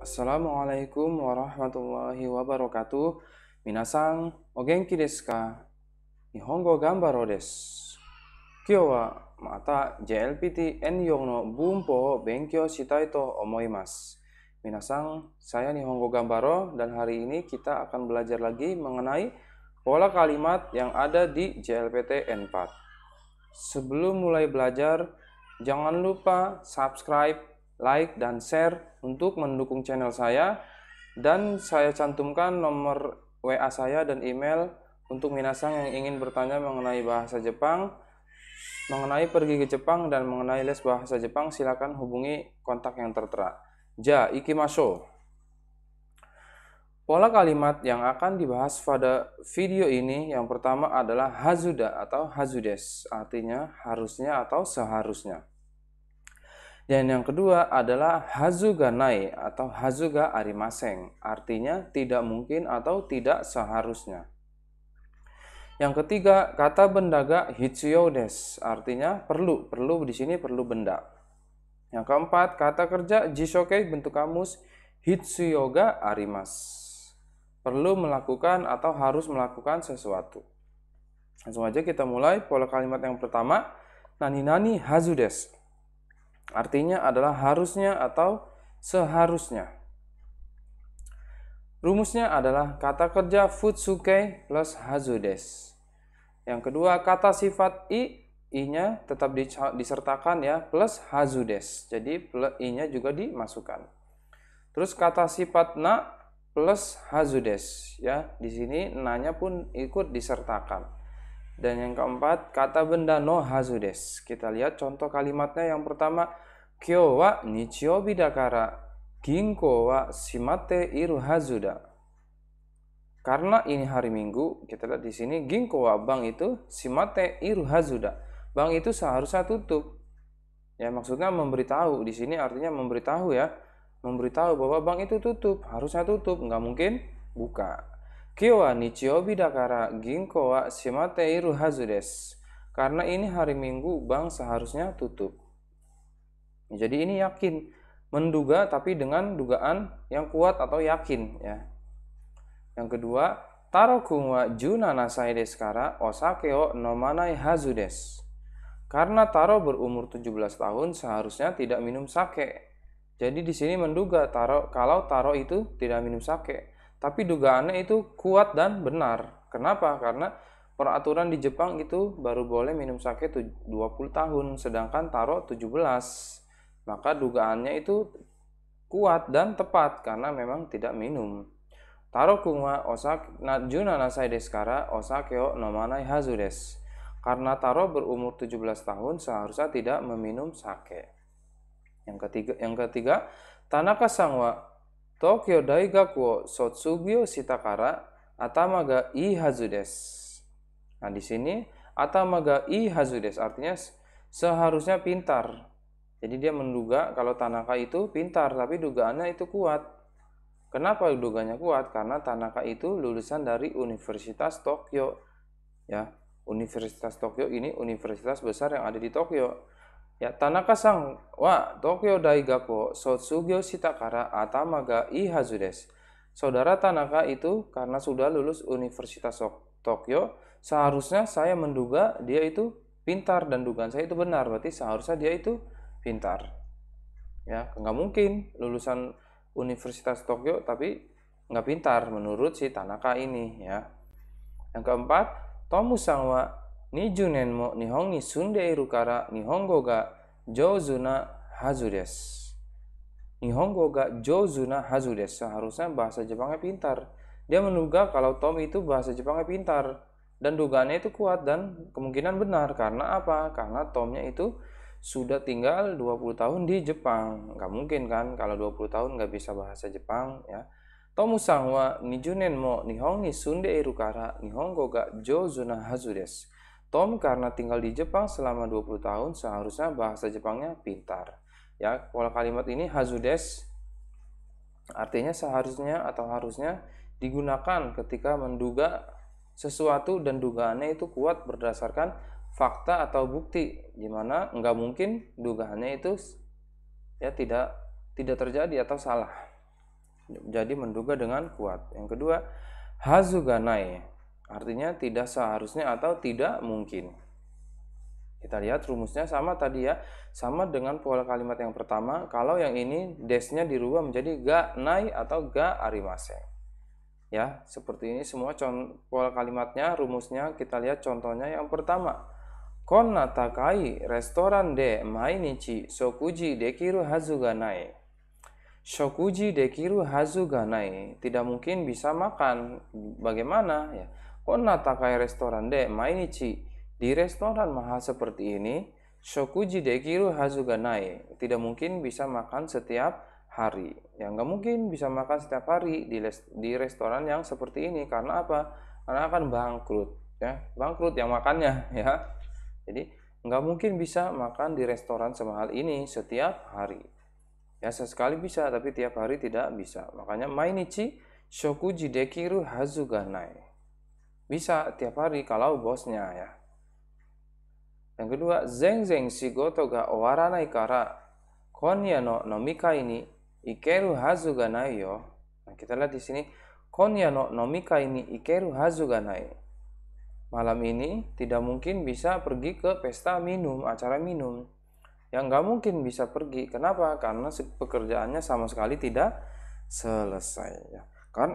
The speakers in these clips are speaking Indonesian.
Assalamualaikum warahmatullahi wabarakatuh. Minasang, o genki desu ka? Nihongo gambaro desu. Kyo wa mata JLPT N4 no bunpo benkyo shitai to omoimasu. Minasang, saya Nihongo Gambaro dan hari ini kita akan belajar lagi mengenai pola kalimat yang ada di JLPT N4. Sebelum mulai belajar, jangan lupa subscribe like, dan share untuk mendukung channel saya. Dan saya cantumkan nomor WA saya dan email untuk minasang yang ingin bertanya mengenai bahasa Jepang, mengenai pergi ke Jepang, dan mengenai les bahasa Jepang, silakan hubungi kontak yang tertera. Ja, ikimasho. Pola kalimat yang akan dibahas pada video ini yang pertama adalah hazuda atau hazudes, artinya harusnya atau seharusnya. Dan yang kedua adalah hazuga nai atau hazuga arimaseng, artinya tidak mungkin atau tidak seharusnya. Yang ketiga, kata benda ga hitsuyodes, artinya perlu, perlu di sini perlu benda. Yang keempat, kata kerja jisoke bentuk kamus hitsuyoga arimas. Perlu melakukan atau harus melakukan sesuatu. Langsung aja kita mulai pola kalimat yang pertama, nani nani hazudes. Artinya adalah harusnya atau seharusnya. Rumusnya adalah kata kerja futsuke plus hazudes. Yang kedua kata sifat i, i-nya tetap disertakan ya plus hazudes. Jadi i-nya juga dimasukkan. Terus kata sifat na plus hazudes ya. Di sini nanya pun ikut disertakan. Dan yang keempat, kata benda no hazudes. Kita lihat contoh kalimatnya yang pertama, kyo wa nichiobi dakara ginko wa shimate iru hazuda. Karena ini hari Minggu, kita lihat di sini ginko wa bank itu shimate iru hazuda. Bank itu seharusnya tutup. Ya maksudnya memberitahu di sini artinya memberitahu ya, memberitahu bahwa bank itu tutup, harusnya tutup, nggak mungkin buka dakara wa Karena ini hari Minggu, bank seharusnya tutup. Jadi ini yakin, menduga tapi dengan dugaan yang kuat atau yakin ya. Yang kedua, taro wa juna nasai desu kara osake wo nomanai hazu Karena Taro berumur 17 tahun seharusnya tidak minum sake. Jadi di sini menduga Taro kalau Taro itu tidak minum sake. Tapi dugaannya itu kuat dan benar. Kenapa? Karena peraturan di Jepang itu baru boleh minum sake 20 tahun sedangkan taro 17 maka dugaannya itu kuat dan tepat karena memang tidak minum taro kuma osak najuna nasai deskara osake o nomanai hazu des karena taro berumur 17 tahun seharusnya tidak meminum sake yang ketiga yang ketiga tanaka sangwa Tokyo Sotsugyo Atama ga Nah di sini atama ga i hazu desu artinya seharusnya pintar. Jadi dia menduga kalau Tanaka itu pintar tapi dugaannya itu kuat. Kenapa dugaannya kuat? Karena Tanaka itu lulusan dari Universitas Tokyo. Ya, Universitas Tokyo ini universitas besar yang ada di Tokyo. Ya Tanaka Tokyo Sitakara saudara Tanaka itu karena sudah lulus Universitas Tokyo, seharusnya saya menduga dia itu pintar dan dugaan saya itu benar. Berarti seharusnya dia itu pintar. Ya, nggak mungkin lulusan Universitas Tokyo tapi nggak pintar menurut si Tanaka ini ya. Yang keempat, Tomu sang wa mo ga ga iru kara 20 seharusnya bahasa Jepangnya pintar. Dia menduga kalau Tom itu bahasa Jepangnya pintar. Dan dugaannya itu kuat dan kemungkinan benar. Karena apa? Karena Tomnya itu sudah tinggal 20 tahun di Jepang. Gak mungkin kan kalau 20 tahun gak bisa bahasa Jepang ya. Tomu sangwa nijunen mo nihong ni sunde iru kara nihongo ga jozu na hazu Tom karena tinggal di Jepang selama 20 tahun seharusnya bahasa Jepangnya pintar. Ya, pola kalimat ini hazudes artinya seharusnya atau harusnya digunakan ketika menduga sesuatu dan dugaannya itu kuat berdasarkan fakta atau bukti di mana nggak mungkin dugaannya itu ya tidak tidak terjadi atau salah. Jadi menduga dengan kuat. Yang kedua, hazuganai Artinya tidak seharusnya atau tidak mungkin. Kita lihat rumusnya sama tadi ya, sama dengan pola kalimat yang pertama. Kalau yang ini desnya dirubah menjadi ga nai atau ga arimase. Ya, seperti ini semua pola kalimatnya, rumusnya kita lihat contohnya yang pertama. Konna takai restoran de mainichi sokuji dekiru hazu ga Shokuji dekiru hazu Tidak mungkin bisa makan. Bagaimana? Ya takai restoran Mainichi di restoran mahal seperti ini, shokuji dekiru hazuganai. Tidak mungkin bisa makan setiap hari. Ya nggak mungkin bisa makan setiap hari di, di restoran yang seperti ini. Karena apa? Karena akan bangkrut. Ya, bangkrut yang makannya ya. Jadi nggak mungkin bisa makan di restoran semahal ini setiap hari. Ya sesekali bisa, tapi tiap hari tidak bisa. Makanya mainichi shokuji dekiru hazuganai. Bisa tiap hari kalau bosnya ya. Yang kedua, zeng zeng si ga owaranai kara konya no nomikai ni ikeru hazu ga nai yo. Nah, kita lihat di sini konya no nomikai ni ikeru hazu ga nai. Malam ini tidak mungkin bisa pergi ke pesta minum, acara minum. Yang nggak mungkin bisa pergi. Kenapa? Karena pekerjaannya sama sekali tidak selesai. Ya. Kan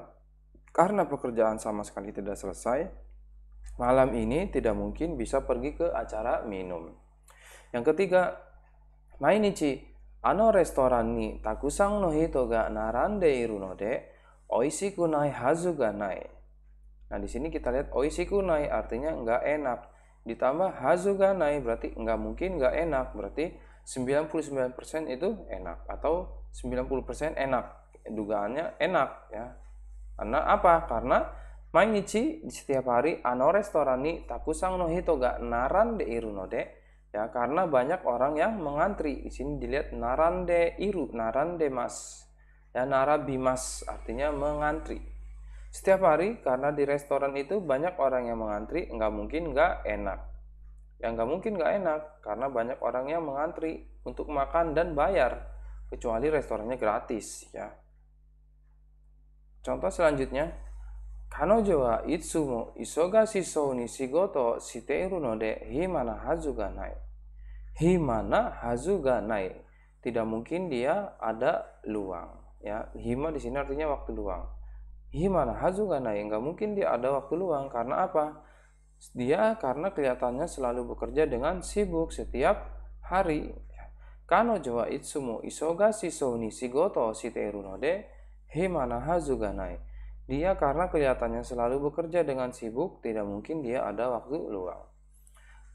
karena pekerjaan sama sekali tidak selesai, malam ini tidak mungkin bisa pergi ke acara minum. Yang ketiga, mainichi ano restoran ni takusang no hito ga narande iru no de oishiku nai hazu ga nai. Nah, di sini kita lihat oishiku nai artinya nggak enak. Ditambah hazu ga nai berarti nggak mungkin nggak enak. Berarti 99% itu enak atau 90% enak. Dugaannya enak ya. Karena apa? Karena mainichi setiap hari ano restorani takusang no hito ga naran de iru no de. Ya, karena banyak orang yang mengantri. Di sini dilihat naran de iru, naran de mas. Ya, bimas artinya mengantri. Setiap hari karena di restoran itu banyak orang yang mengantri, nggak mungkin nggak enak. yang nggak mungkin nggak enak karena banyak orang yang mengantri untuk makan dan bayar kecuali restorannya gratis ya Contoh selanjutnya, Kanojo wa itsumo Isogashi sisou ni shigoto shiteru no de himana hazu ga nai. Himana hazu ga nai. Tidak mungkin dia ada luang. Ya, hima di sini artinya waktu luang. Himana hazu ga nai. Enggak mungkin dia ada waktu luang karena apa? Dia karena kelihatannya selalu bekerja dengan sibuk setiap hari. Kanojo wa itsumo Isogashi sisou ni shigoto shiteru no de Himana Hazuganai. Dia karena kelihatannya selalu bekerja dengan sibuk, tidak mungkin dia ada waktu luang.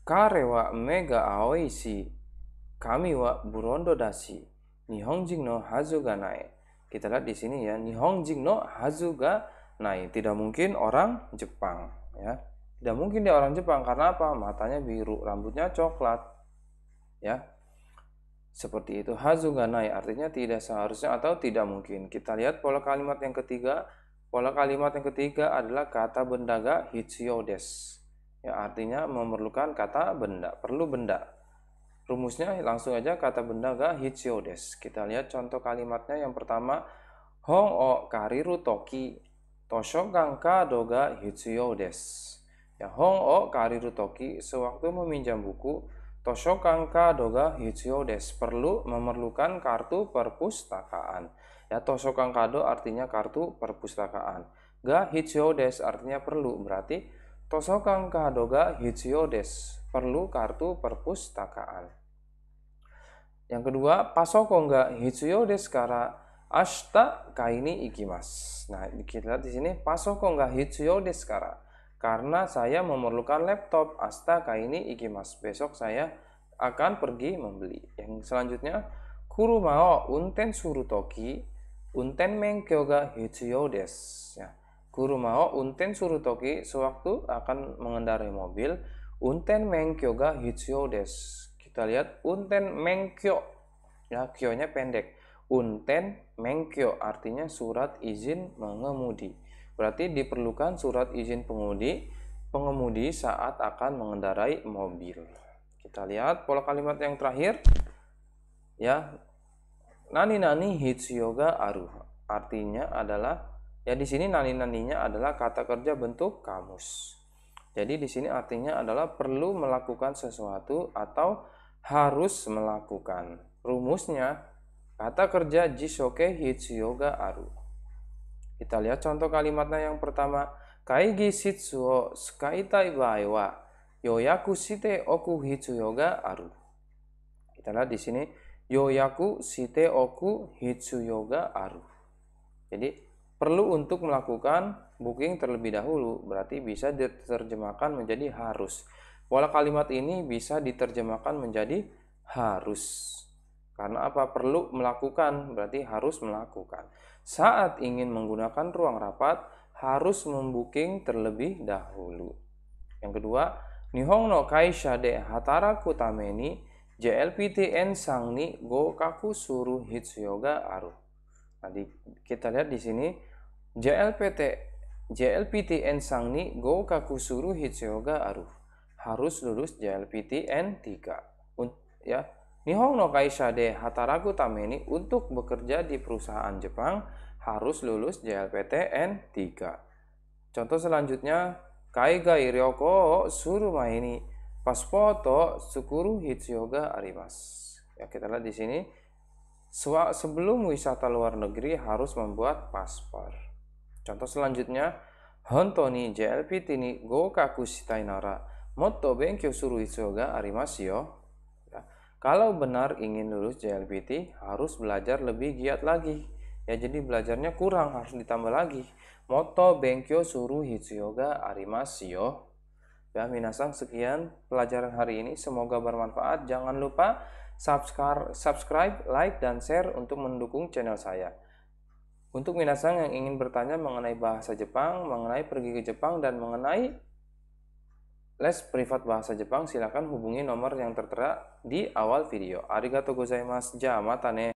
Karewa mega aoisi. kami wa burondo dasi. nihongjing no hazuganai. Kita lihat di sini ya, nihongjing no hazuganai. Tidak mungkin orang Jepang ya. Tidak mungkin dia orang Jepang karena apa? Matanya biru, rambutnya coklat. Ya, seperti itu hazuganai artinya tidak seharusnya atau tidak mungkin. Kita lihat pola kalimat yang ketiga. Pola kalimat yang ketiga adalah kata benda ga hitsiodes. Ya artinya memerlukan kata benda, perlu benda. Rumusnya langsung aja kata benda ga hitsiodes. Kita lihat contoh kalimatnya yang pertama Hong o kariru toki toshokan ka doga hitsuyo des. Ya, hong o kariru toki sewaktu meminjam buku Toshokanka doga hitsio des perlu memerlukan kartu perpustakaan. Ya do artinya kartu perpustakaan. Ga hitsio des artinya perlu berarti Toshokanka doga hitsio des perlu kartu perpustakaan. Yang kedua, pasoko ga hitsio des kara ashta kaini ikimas. Nah, kita lihat di sini pasoko ga hitsio des kara karena saya memerlukan laptop astaka ini ikimas besok saya akan pergi membeli yang selanjutnya kuru mao unten suru toki unten mengkyo ga des ya. kuru mao unten suru toki sewaktu akan mengendarai mobil unten mengkyo ga des kita lihat unten Mengkyo, ya kyonya pendek unten Mengkyo artinya surat izin mengemudi Berarti diperlukan surat izin pengemudi pengemudi saat akan mengendarai mobil. Kita lihat pola kalimat yang terakhir. Ya. Nani nani hits yoga aru Artinya adalah ya di sini nani naninya adalah kata kerja bentuk kamus. Jadi di sini artinya adalah perlu melakukan sesuatu atau harus melakukan. Rumusnya kata kerja jisoke hits yoga aru kita lihat contoh kalimatnya yang pertama. Kaigi shitsu o tsukaitai bae wa yoyaku shite oku hitsuyo ga aru. Kita lihat di sini yoyaku shite oku hitsuyo ga aru. Jadi perlu untuk melakukan booking terlebih dahulu berarti bisa diterjemahkan menjadi harus. Walau kalimat ini bisa diterjemahkan menjadi harus. Karena apa? Perlu melakukan berarti harus melakukan saat ingin menggunakan ruang rapat harus membuking terlebih dahulu. Yang kedua, Nihong no Kaisha de hatara kutameni JLPTN Sangni Go Kaku Suru yoga Aru. Nah, di, kita lihat di sini JLPT JLPTN Sangni Go Kaku Suru yoga Aru harus lulus JLPTN 3. Un, ya, Nihon no Kaisha de Hataraku Tameni untuk bekerja di perusahaan Jepang harus lulus JLPT N 3. Contoh selanjutnya, Kaigai Ryoko Surumaini Paspoto Sukuru Hitsuyoga Arimas. Ya, kita lihat di sini, sebelum wisata luar negeri harus membuat paspor. Contoh selanjutnya, Honto ni JLPT ni Gokaku Shitai Nara Motto Benkyo Suru Hitsuyoga Arimas yo kalau benar ingin lulus JLPT, harus belajar lebih giat lagi. Ya jadi belajarnya kurang, harus ditambah lagi. Moto Benkyo Suru Hitsuyoga Arimasyo. Ya minasang sekian pelajaran hari ini, semoga bermanfaat. Jangan lupa subscribe, subscribe, like, dan share untuk mendukung channel saya. Untuk minasang yang ingin bertanya mengenai bahasa Jepang, mengenai pergi ke Jepang, dan mengenai les privat bahasa Jepang silakan hubungi nomor yang tertera di awal video. Arigato gozaimasu. Jamatane.